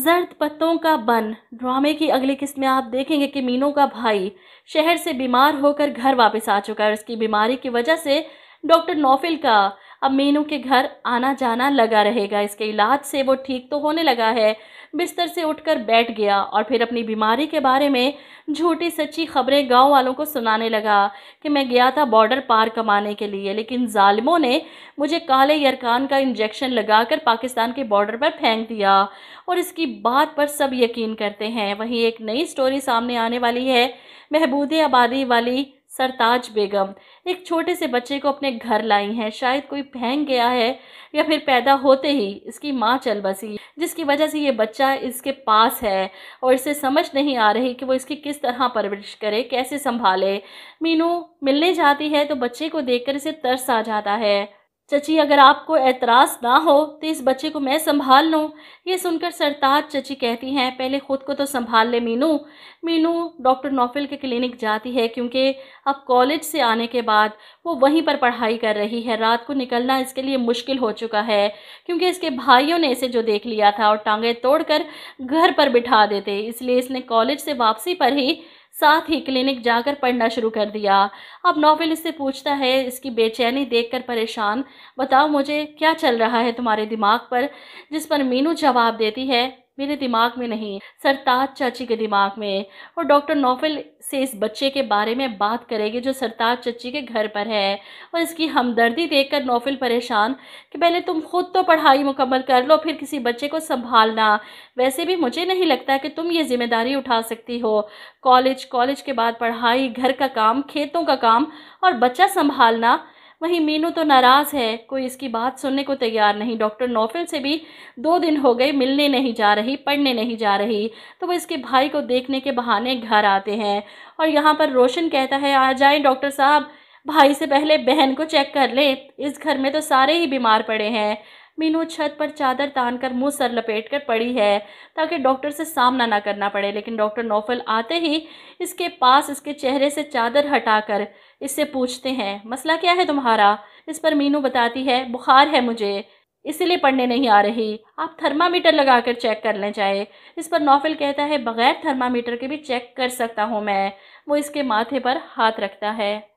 जर्द पत्तों का बन ड्रामे की अगली किस्त में आप देखेंगे कि मीनू का भाई शहर से बीमार होकर घर वापस आ चुका है उसकी बीमारी की वजह से डॉक्टर नौफिल का अब मीनू के घर आना जाना लगा रहेगा इसके इलाज से वो ठीक तो होने लगा है बिस्तर से उठकर बैठ गया और फिर अपनी बीमारी के बारे में झूठी सच्ची खबरें गांव वालों को सुनाने लगा कि मैं गया था बॉर्डर पार कमाने के लिए लेकिन ालिमों ने मुझे काले यरकान का इंजेक्शन लगाकर पाकिस्तान के बॉर्डर पर फेंक दिया और इसकी बात पर सब यकीन करते हैं वहीं एक नई स्टोरी सामने आने वाली है महबूद आबादी वाली सरताज बेगम एक छोटे से बच्चे को अपने घर लाई हैं शायद कोई फेंक गया है या फिर पैदा होते ही इसकी माँ चल बसी जिसकी वजह से ये बच्चा इसके पास है और इसे समझ नहीं आ रही कि वो इसकी किस तरह परवरिश करे कैसे संभाले मीनू मिलने जाती है तो बच्चे को देखकर इसे तरस आ जाता है चची अगर आपको एतराज़ ना हो तो इस बच्चे को मैं संभाल लूँ ये सुनकर सरताज चची कहती हैं पहले ख़ुद को तो संभाल ले मीनू मीनू डॉक्टर नौफिल के क्लिनिक जाती है क्योंकि अब कॉलेज से आने के बाद वो वहीं पर पढ़ाई कर रही है रात को निकलना इसके लिए मुश्किल हो चुका है क्योंकि इसके भाइयों ने इसे जो देख लिया था और टांगें तोड़ घर पर बिठा देते इसलिए इसने कॉलेज से वापसी पर ही साथ ही क्लिनिक जाकर पढ़ना शुरू कर दिया अब नॉवेल इससे पूछता है इसकी बेचैनी देखकर परेशान बताओ मुझे क्या चल रहा है तुम्हारे दिमाग पर जिस पर मीनू जवाब देती है मेरे दिमाग में नहीं सरताज चाची के दिमाग में और डॉक्टर नोफिल से इस बच्चे के बारे में बात करेगी जो सरताज चाची के घर पर है और इसकी हमदर्दी देखकर नोफिल परेशान कि पहले तुम खुद तो पढ़ाई मुकम्मल कर लो फिर किसी बच्चे को संभालना वैसे भी मुझे नहीं लगता कि तुम ये ज़िम्मेदारी उठा सकती हो कॉलेज कॉलेज के बाद पढ़ाई घर का काम खेतों का काम और बच्चा संभालना वहीं मीनू तो नाराज़ है कोई इसकी बात सुनने को तैयार नहीं डॉक्टर नौफिल से भी दो दिन हो गए मिलने नहीं जा रही पढ़ने नहीं जा रही तो वो इसके भाई को देखने के बहाने घर आते हैं और यहाँ पर रोशन कहता है आ जाए डॉक्टर साहब भाई से पहले बहन को चेक कर ले इस घर में तो सारे ही बीमार पड़े हैं मीनू छत पर चादर तान कर मुँह सर लपेट कर पड़ी है ताकि डॉक्टर से सामना ना करना पड़े लेकिन डॉक्टर नौफल आते ही इसके पास इसके चेहरे से चादर हटाकर इससे पूछते हैं मसला क्या है तुम्हारा इस पर मीनू बताती है बुखार है मुझे इसीलिए पढ़ने नहीं आ रही आप थर्मामीटर लगा कर चेक कर लें चाहे इस पर नौफिल कहता है बग़ैर थर्मामीटर के भी चेक कर सकता हूँ मैं वो इसके माथे पर हाथ रखता है